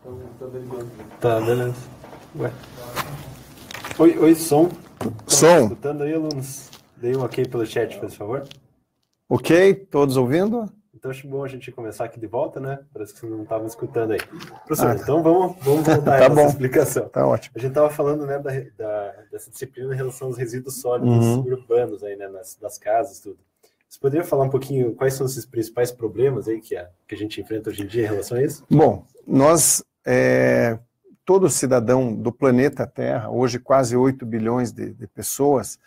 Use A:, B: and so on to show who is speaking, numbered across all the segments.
A: Então, tá, tá, beleza. Ué. Oi, oi, som. Som. Tá escutando aí, alunos? Dei um ok pelo chat, por favor.
B: Ok, todos ouvindo?
A: Então acho bom a gente começar aqui de volta, né? Parece que vocês não estavam escutando aí. Professor, tá ah, então vamos, vamos voltar tá à nossa explicação. Tá ótimo. A gente estava falando né, da, da, dessa disciplina em relação aos resíduos sólidos uhum. urbanos aí, né? Nas, das casas, tudo. Você poderia falar um pouquinho quais são esses principais problemas aí que a, que a gente enfrenta hoje em dia em relação a isso?
B: Bom, nós, é, todo cidadão do planeta Terra, hoje quase 8 bilhões de, de pessoas,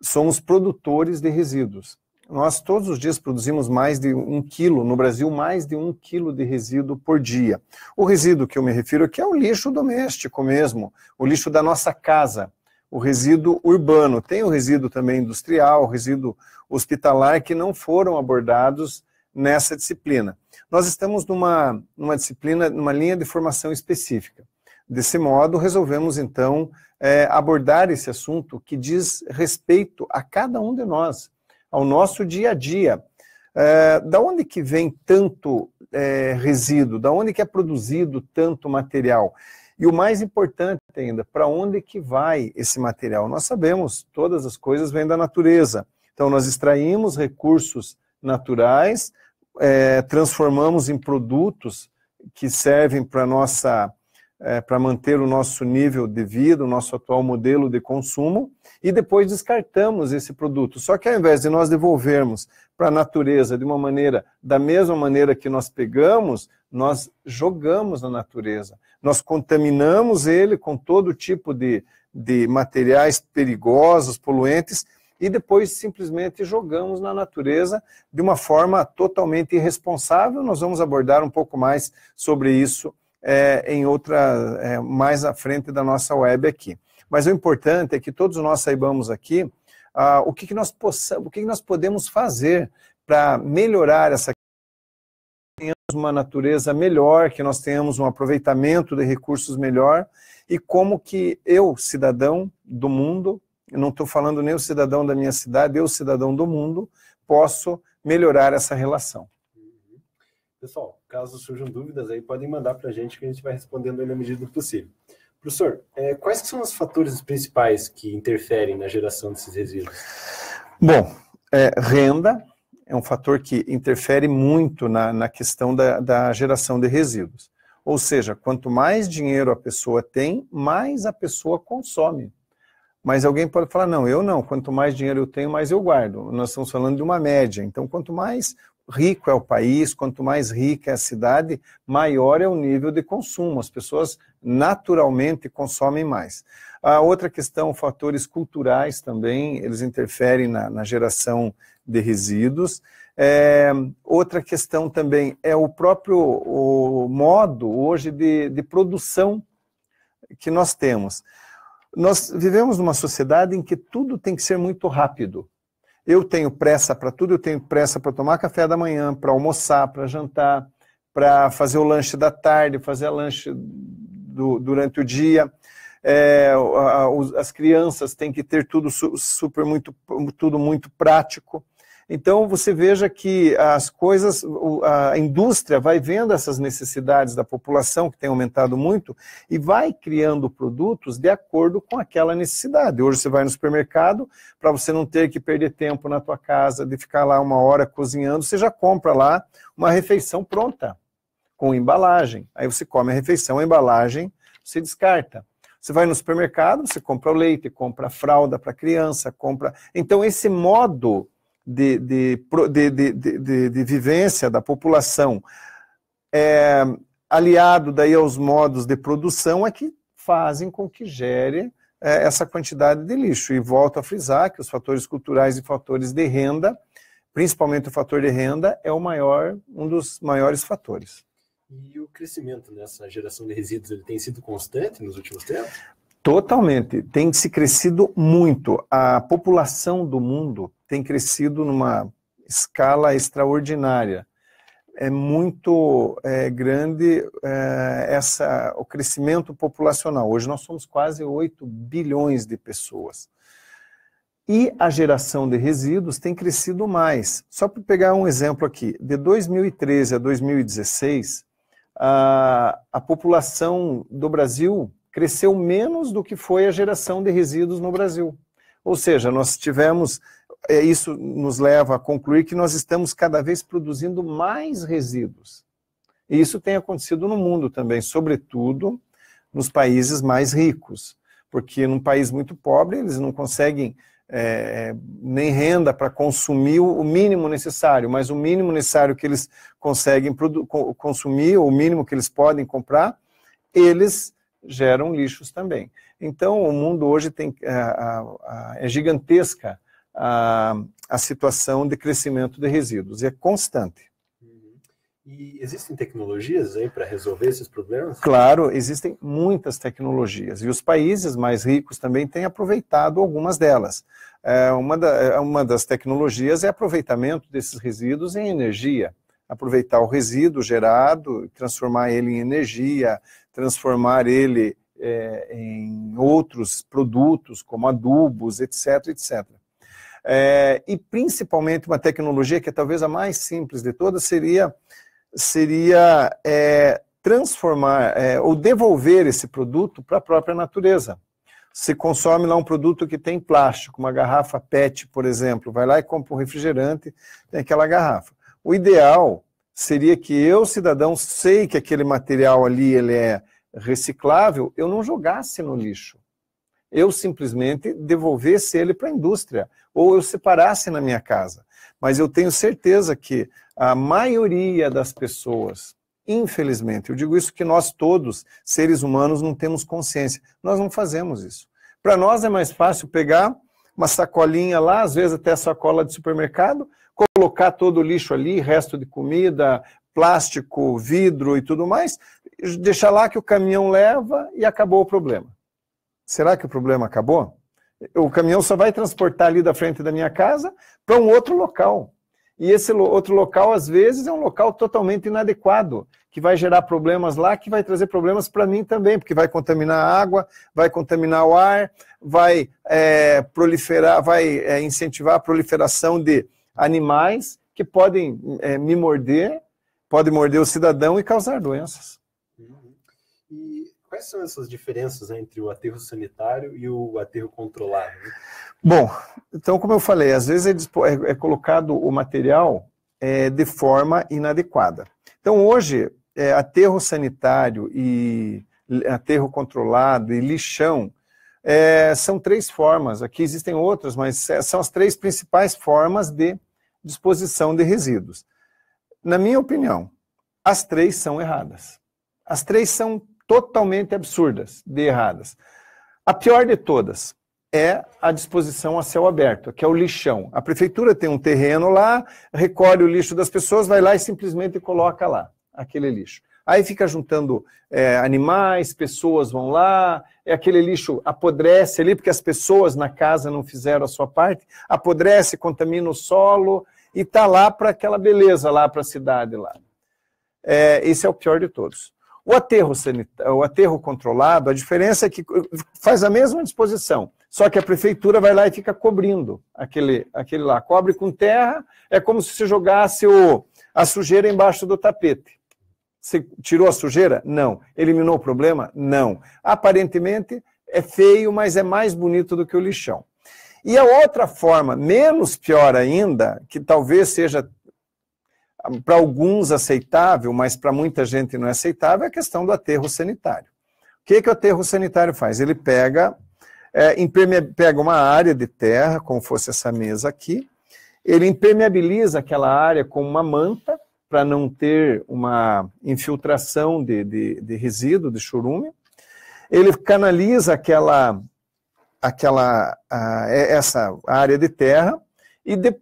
B: somos produtores de resíduos. Nós todos os dias produzimos mais de um quilo, no Brasil, mais de um quilo de resíduo por dia. O resíduo que eu me refiro aqui é o lixo doméstico mesmo, o lixo da nossa casa o resíduo urbano. Tem o resíduo também industrial, o resíduo hospitalar, que não foram abordados nessa disciplina. Nós estamos numa, numa disciplina, numa linha de formação específica. Desse modo, resolvemos então é, abordar esse assunto que diz respeito a cada um de nós, ao nosso dia a dia. É, da onde que vem tanto é, resíduo? Da onde que é produzido tanto material? E o mais importante ainda, para onde que vai esse material? Nós sabemos, todas as coisas vêm da natureza. Então, nós extraímos recursos naturais, é, transformamos em produtos que servem para nossa é, para manter o nosso nível de vida, o nosso atual modelo de consumo, e depois descartamos esse produto. Só que ao invés de nós devolvermos para a natureza de uma maneira, da mesma maneira que nós pegamos, nós jogamos na natureza, nós contaminamos ele com todo tipo de, de materiais perigosos, poluentes, e depois simplesmente jogamos na natureza de uma forma totalmente irresponsável. Nós vamos abordar um pouco mais sobre isso é, em outra, é, mais à frente da nossa web aqui. Mas o importante é que todos nós saibamos aqui ah, o, que, que, nós possamos, o que, que nós podemos fazer para melhorar essa tenhamos uma natureza melhor, que nós tenhamos um aproveitamento de recursos melhor, e como que eu, cidadão do mundo, não estou falando nem o cidadão da minha cidade, eu, cidadão do mundo, posso melhorar essa relação. Uhum.
A: Pessoal, caso surjam dúvidas aí, podem mandar para a gente que a gente vai respondendo na medida do possível. Professor, é, quais são os fatores principais que interferem na geração desses resíduos?
B: Bom, é, renda, é um fator que interfere muito na, na questão da, da geração de resíduos. Ou seja, quanto mais dinheiro a pessoa tem, mais a pessoa consome. Mas alguém pode falar, não, eu não, quanto mais dinheiro eu tenho, mais eu guardo. Nós estamos falando de uma média. Então, quanto mais rico é o país, quanto mais rica é a cidade, maior é o nível de consumo. As pessoas naturalmente consomem mais. A outra questão, fatores culturais também, eles interferem na, na geração de resíduos. É, outra questão também é o próprio o modo hoje de, de produção que nós temos. Nós vivemos numa sociedade em que tudo tem que ser muito rápido. Eu tenho pressa para tudo, eu tenho pressa para tomar café da manhã, para almoçar, para jantar, para fazer o lanche da tarde, fazer o lanche do, durante o dia. É, as crianças têm que ter tudo super muito tudo muito prático. Então, você veja que as coisas, a indústria vai vendo essas necessidades da população, que tem aumentado muito, e vai criando produtos de acordo com aquela necessidade. Hoje você vai no supermercado, para você não ter que perder tempo na tua casa, de ficar lá uma hora cozinhando, você já compra lá uma refeição pronta, com embalagem. Aí você come a refeição, a embalagem você descarta. Você vai no supermercado, você compra o leite, compra a fralda para criança, compra. Então, esse modo de, de, de, de, de vivência da população, é, aliado daí aos modos de produção, é que fazem com que gere é, essa quantidade de lixo. E volto a frisar que os fatores culturais e fatores de renda, principalmente o fator de renda, é o maior, um dos
A: maiores fatores. E o crescimento nessa geração de resíduos ele tem sido constante nos últimos tempos?
B: Totalmente. Tem se crescido muito. A população do mundo tem crescido numa escala extraordinária. É muito é, grande é, essa, o crescimento populacional. Hoje nós somos quase 8 bilhões de pessoas. E a geração de resíduos tem crescido mais. Só para pegar um exemplo aqui, de 2013 a 2016, a, a população do Brasil cresceu menos do que foi a geração de resíduos no Brasil. Ou seja, nós tivemos, é, isso nos leva a concluir que nós estamos cada vez produzindo mais resíduos. E isso tem acontecido no mundo também, sobretudo nos países mais ricos, porque num país muito pobre eles não conseguem é, nem renda para consumir o mínimo necessário, mas o mínimo necessário que eles conseguem consumir, ou o mínimo que eles podem comprar, eles geram lixos também. Então, o mundo hoje tem, é, é gigantesca a, a situação de crescimento de resíduos, é constante. Uhum.
A: E existem tecnologias aí para resolver esses problemas?
B: Claro, existem muitas tecnologias. E os países mais ricos também têm aproveitado algumas delas. É, uma, da, é, uma das tecnologias é aproveitamento desses resíduos em energia. Aproveitar o resíduo gerado, transformar ele em energia, transformar ele é, em outros produtos, como adubos, etc, etc. É, e principalmente uma tecnologia que é talvez a mais simples de todas seria, seria é, transformar é, ou devolver esse produto para a própria natureza. Se consome lá um produto que tem plástico, uma garrafa PET, por exemplo, vai lá e compra um refrigerante, tem aquela garrafa. O ideal seria que eu, cidadão, sei que aquele material ali ele é reciclável, eu não jogasse no lixo. Eu simplesmente devolvesse ele para a indústria, ou eu separasse na minha casa. Mas eu tenho certeza que a maioria das pessoas, infelizmente, eu digo isso que nós todos, seres humanos, não temos consciência, nós não fazemos isso. Para nós é mais fácil pegar uma sacolinha lá, às vezes até sacola de supermercado, colocar todo o lixo ali, resto de comida, plástico, vidro e tudo mais, deixar lá que o caminhão leva e acabou o problema. Será que o problema acabou? O caminhão só vai transportar ali da frente da minha casa para um outro local. E esse outro local, às vezes, é um local totalmente inadequado, que vai gerar problemas lá, que vai trazer problemas para mim também, porque vai contaminar a água, vai contaminar o ar, vai é, proliferar, vai é, incentivar a proliferação de animais que podem é, me morder, podem morder o cidadão e causar doenças. Uhum.
A: E quais são essas diferenças entre o aterro sanitário e o aterro controlado?
B: Bom, então, como eu falei, às vezes é, é, é colocado o material é, de forma inadequada. Então, hoje, é, aterro sanitário e aterro controlado e lixão é, são três formas. Aqui existem outras, mas é, são as três principais formas de disposição de resíduos. Na minha opinião, as três são erradas. As três são totalmente absurdas de erradas. A pior de todas é a disposição a céu aberto, que é o lixão. A prefeitura tem um terreno lá, recolhe o lixo das pessoas, vai lá e simplesmente coloca lá aquele lixo. Aí fica juntando é, animais, pessoas vão lá, é aquele lixo apodrece ali, porque as pessoas na casa não fizeram a sua parte, apodrece, contamina o solo e está lá para aquela beleza lá para a cidade lá. É, esse é o pior de todos. O aterro, sanitário, o aterro controlado, a diferença é que eh, faz a mesma disposição, só que a prefeitura vai lá e fica cobrindo aquele, aquele lá. Cobre com terra, é como se você jogasse o, a sujeira embaixo do tapete. tirou a sujeira? Não. Eliminou o problema? Não. Aparentemente é feio, mas é mais bonito do que o lixão. E a outra forma, menos pior ainda, que talvez seja para alguns aceitável, mas para muita gente não é aceitável, é a questão do aterro sanitário. O que, que o aterro sanitário faz? Ele pega, é, pega uma área de terra, como fosse essa mesa aqui, ele impermeabiliza aquela área com uma manta, para não ter uma infiltração de, de, de resíduo, de churume. Ele canaliza aquela, aquela a, essa área de terra e, de,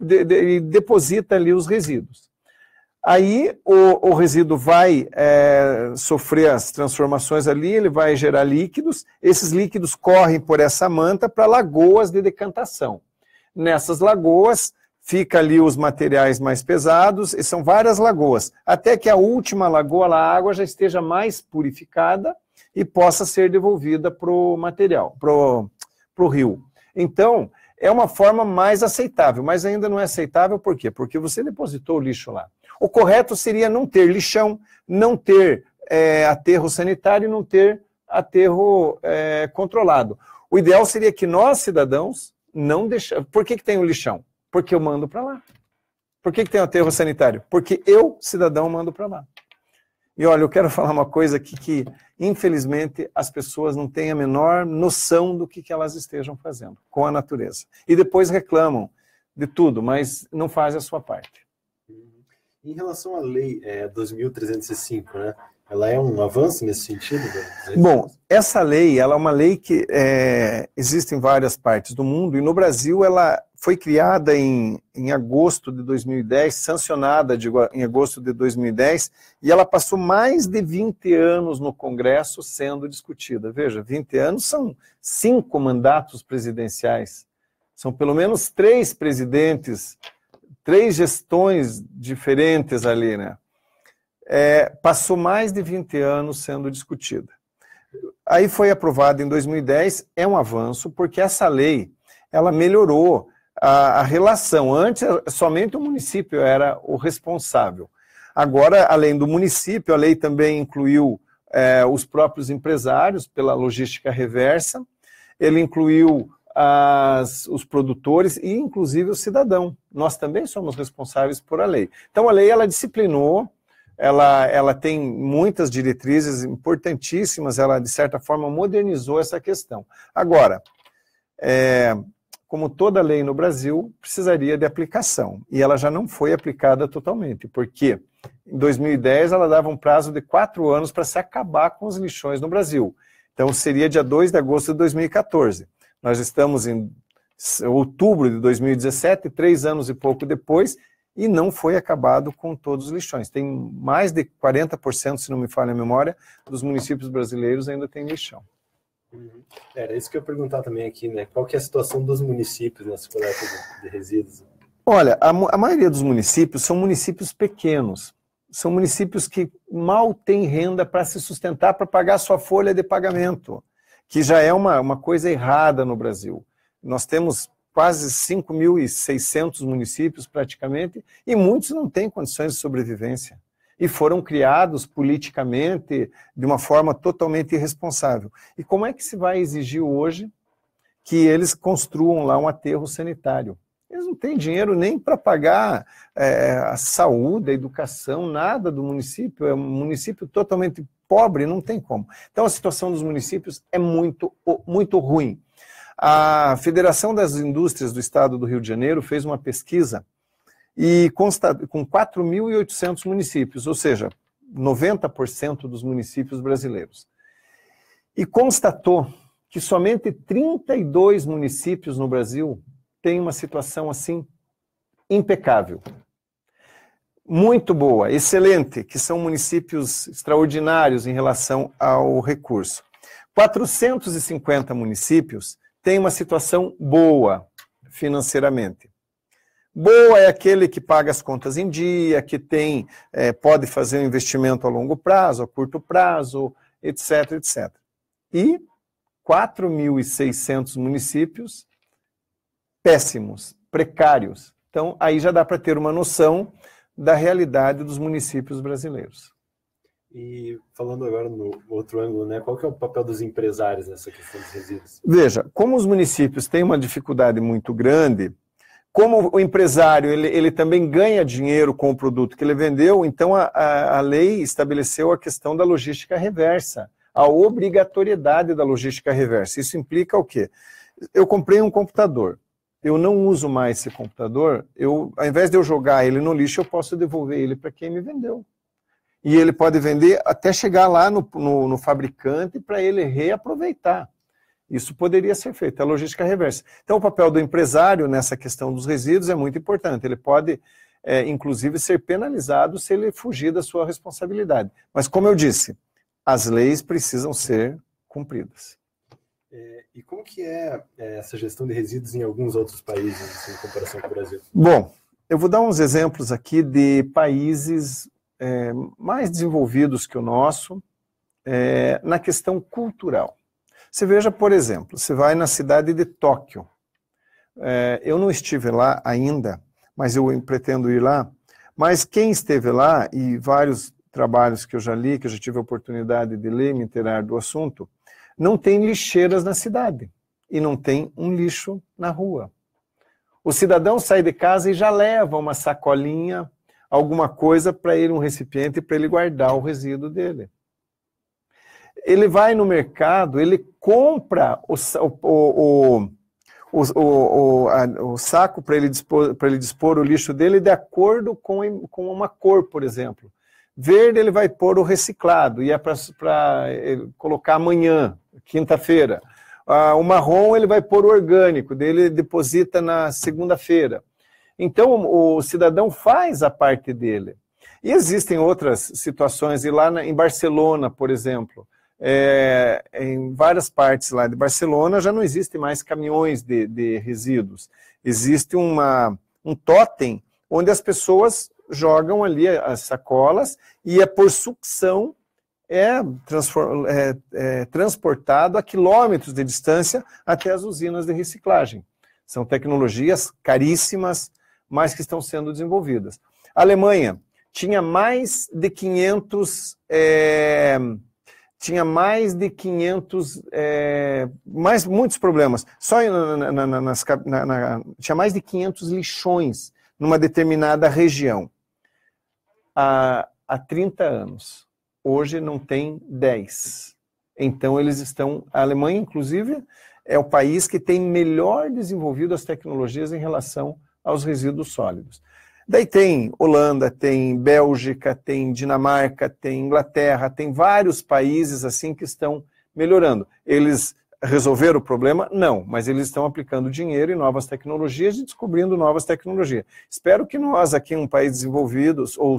B: de, de, deposita ali os resíduos. Aí o, o resíduo vai é, sofrer as transformações ali, ele vai gerar líquidos, esses líquidos correm por essa manta para lagoas de decantação. Nessas lagoas, fica ali os materiais mais pesados, e são várias lagoas, até que a última lagoa, a água já esteja mais purificada e possa ser devolvida para o material, para o rio. Então, é uma forma mais aceitável, mas ainda não é aceitável por quê? Porque você depositou o lixo lá. O correto seria não ter lixão, não ter é, aterro sanitário, não ter aterro é, controlado. O ideal seria que nós, cidadãos, não deixamos. Por que, que tem o lixão? Porque eu mando para lá. Por que, que tem o aterro sanitário? Porque eu, cidadão, mando para lá. E olha, eu quero falar uma coisa aqui que, infelizmente, as pessoas não têm a menor noção do que, que elas estejam fazendo com a natureza. E depois reclamam de tudo, mas não fazem a sua parte.
A: Em relação à lei é, 2305, né? Ela é um avanço nesse sentido? Bom,
B: essa lei, ela é uma lei que é, existe em várias partes do mundo e no Brasil ela foi criada em, em agosto de 2010, sancionada em agosto de 2010 e ela passou mais de 20 anos no Congresso sendo discutida. Veja, 20 anos são cinco mandatos presidenciais, são pelo menos três presidentes, três gestões diferentes ali, né? é, passou mais de 20 anos sendo discutida. Aí foi aprovada em 2010, é um avanço, porque essa lei ela melhorou a, a relação. Antes, somente o município era o responsável. Agora, além do município, a lei também incluiu é, os próprios empresários pela logística reversa, ele incluiu as, os produtores e, inclusive, o cidadão. Nós também somos responsáveis por a lei. Então, a lei ela disciplinou ela, ela tem muitas diretrizes importantíssimas, ela, de certa forma, modernizou essa questão. Agora, é, como toda lei no Brasil, precisaria de aplicação, e ela já não foi aplicada totalmente, porque em 2010 ela dava um prazo de quatro anos para se acabar com os lixões no Brasil. Então, seria dia 2 de agosto de 2014. Nós estamos em outubro de 2017, três anos e pouco depois, e não foi acabado com todos os lixões. Tem mais de 40%, se não me falha a memória, dos municípios brasileiros ainda tem lixão.
A: Uhum. Era isso que eu ia perguntar também aqui, né? Qual que é a situação dos municípios nessa coleta de, de resíduos?
B: Olha, a, a maioria dos municípios são municípios pequenos. São municípios que mal têm renda para se sustentar, para pagar sua folha de pagamento, que já é uma, uma coisa errada no Brasil. Nós temos quase 5.600 municípios praticamente, e muitos não têm condições de sobrevivência. E foram criados politicamente de uma forma totalmente irresponsável. E como é que se vai exigir hoje que eles construam lá um aterro sanitário? Eles não têm dinheiro nem para pagar é, a saúde, a educação, nada do município. É um município totalmente pobre, não tem como. Então a situação dos municípios é muito, muito ruim. A Federação das Indústrias do Estado do Rio de Janeiro fez uma pesquisa e consta, com 4.800 municípios, ou seja, 90% dos municípios brasileiros. E constatou que somente 32 municípios no Brasil têm uma situação assim impecável. Muito boa, excelente, que são municípios extraordinários em relação ao recurso. 450 municípios tem uma situação boa financeiramente. Boa é aquele que paga as contas em dia, que tem, é, pode fazer um investimento a longo prazo, a curto prazo, etc, etc. E 4.600 municípios péssimos, precários. Então, aí já dá para ter uma noção da realidade dos municípios
A: brasileiros. E falando agora no outro ângulo, né, qual que é o papel dos empresários nessa questão dos resíduos?
B: Veja, como os municípios têm uma dificuldade muito grande, como o empresário ele, ele também ganha dinheiro com o produto que ele vendeu, então a, a, a lei estabeleceu a questão da logística reversa, a obrigatoriedade da logística reversa. Isso implica o quê? Eu comprei um computador, eu não uso mais esse computador, eu, ao invés de eu jogar ele no lixo, eu posso devolver ele para quem me vendeu e ele pode vender até chegar lá no, no, no fabricante para ele reaproveitar. Isso poderia ser feito, é a logística reversa. Então, o papel do empresário nessa questão dos resíduos é muito importante. Ele pode, é, inclusive, ser penalizado se ele fugir da sua responsabilidade. Mas, como eu disse, as leis precisam ser cumpridas.
A: É, e como que é, é, essa gestão de resíduos em alguns outros países em comparação com o Brasil?
B: Bom, eu vou dar uns exemplos aqui de países é, mais desenvolvidos que o nosso é, na questão cultural. Você veja, por exemplo, você vai na cidade de Tóquio. É, eu não estive lá ainda, mas eu pretendo ir lá. Mas quem esteve lá e vários trabalhos que eu já li, que eu já tive a oportunidade de ler, me inteirar do assunto, não tem lixeiras na cidade e não tem um lixo na rua. O cidadão sai de casa e já leva uma sacolinha alguma coisa para ele, um recipiente, para ele guardar o resíduo dele. Ele vai no mercado, ele compra o, o, o, o saco para ele, dispor, ele dispor o lixo dele de acordo com, com uma cor, por exemplo. Verde ele vai pôr o reciclado, e é para colocar amanhã, quinta-feira. Ah, o marrom ele vai pôr o orgânico, dele deposita na segunda-feira. Então, o cidadão faz a parte dele. E existem outras situações, e lá na, em Barcelona, por exemplo, é, em várias partes lá de Barcelona já não existem mais caminhões de, de resíduos. Existe uma, um totem onde as pessoas jogam ali as sacolas e é por sucção é, é, é, transportado a quilômetros de distância até as usinas de reciclagem. São tecnologias caríssimas, mas que estão sendo desenvolvidas. A Alemanha tinha mais de 500 é, eh, tinha mais de 500 é, eh, mais muitos problemas só na, na, na, nas, tinha mais de 500 lixões numa determinada região há, há 30 anos hoje não tem 10 então eles estão a Alemanha inclusive é o país que tem melhor desenvolvido as tecnologias em relação a aos resíduos sólidos. Daí tem Holanda, tem Bélgica, tem Dinamarca, tem Inglaterra, tem vários países assim que estão melhorando. Eles resolveram o problema? Não, mas eles estão aplicando dinheiro e novas tecnologias e descobrindo novas tecnologias. Espero que nós aqui, um país desenvolvido ou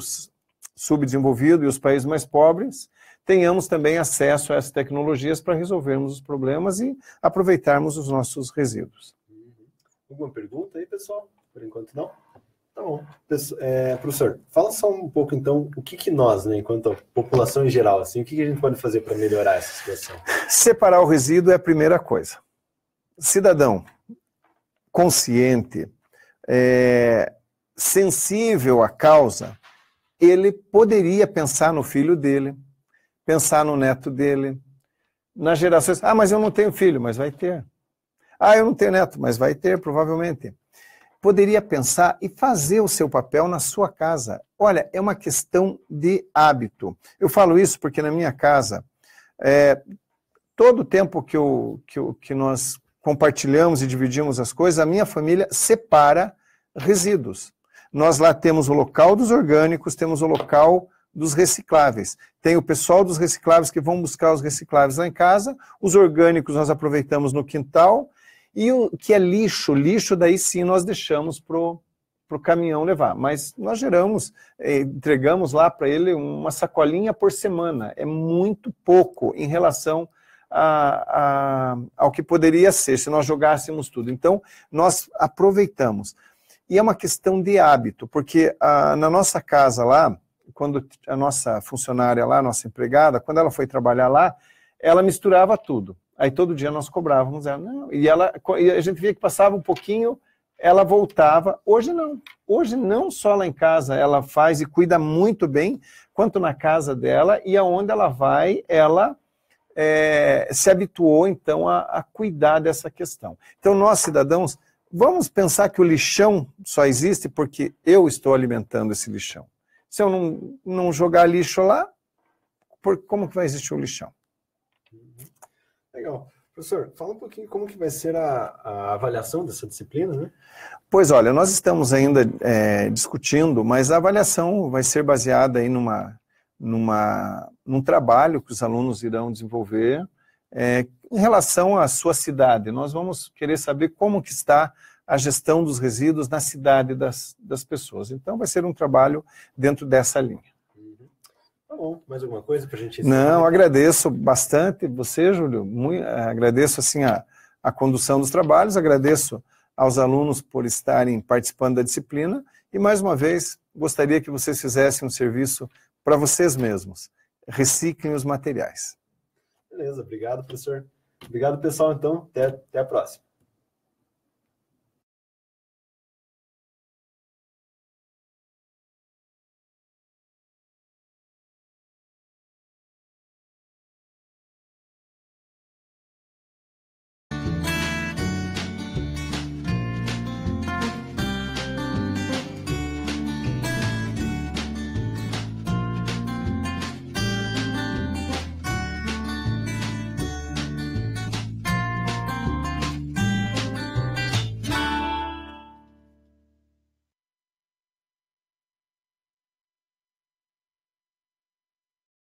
B: subdesenvolvido e os países mais pobres, tenhamos também acesso a essas tecnologias para resolvermos os problemas e aproveitarmos os nossos resíduos. Uhum.
A: Alguma pergunta aí, pessoal? Por enquanto, não? Tá bom. É, professor, fala só um pouco, então, o que, que nós, né, enquanto população em geral, assim, o que, que a gente pode fazer para melhorar essa situação? Separar
B: o resíduo é a primeira coisa. Cidadão consciente, é, sensível à causa, ele poderia pensar no filho dele, pensar no neto dele, nas gerações. Ah, mas eu não tenho filho, mas vai ter. Ah, eu não tenho neto, mas vai ter, provavelmente poderia pensar e fazer o seu papel na sua casa. Olha, é uma questão de hábito. Eu falo isso porque na minha casa, é, todo o tempo que, eu, que, eu, que nós compartilhamos e dividimos as coisas, a minha família separa resíduos. Nós lá temos o local dos orgânicos, temos o local dos recicláveis. Tem o pessoal dos recicláveis que vão buscar os recicláveis lá em casa, os orgânicos nós aproveitamos no quintal e o que é lixo? Lixo, daí sim, nós deixamos para o caminhão levar. Mas nós geramos, eh, entregamos lá para ele uma sacolinha por semana. É muito pouco em relação a, a, ao que poderia ser se nós jogássemos tudo. Então, nós aproveitamos. E é uma questão de hábito, porque a, ah, na nossa casa lá, quando a nossa funcionária lá, a nossa empregada, quando ela foi trabalhar lá, ela misturava tudo. Aí todo dia nós cobrávamos ela. Não, e, ela, e a gente via que passava um pouquinho, ela voltava. Hoje não. Hoje não só lá em casa ela faz e cuida muito bem, quanto na casa dela e aonde ela vai, ela é, se habituou então a, a cuidar dessa questão. Então nós cidadãos vamos pensar que o lixão só existe porque eu estou alimentando esse lixão. Se eu não, não jogar lixo lá, por, como que vai existir o lixão?
A: Legal. Professor, fala um pouquinho como que vai ser a, a avaliação dessa disciplina, né?
B: Pois olha, nós estamos ainda é, discutindo, mas a avaliação vai ser baseada aí numa, numa, num trabalho que os alunos irão desenvolver é, em relação à sua cidade. Nós vamos querer saber como que está a gestão dos resíduos na cidade das, das pessoas. Então, vai ser um trabalho dentro dessa linha.
A: Tá bom. Mais alguma coisa para a gente... Não, agradeço
B: bastante você, Júlio. Muito, eh, agradeço assim a, a condução dos trabalhos, agradeço aos alunos por estarem participando da disciplina e, mais uma vez, gostaria que vocês fizessem um serviço para vocês mesmos. Reciclem os materiais.
A: Beleza, obrigado, professor. Obrigado, pessoal, então. Até, até a próxima.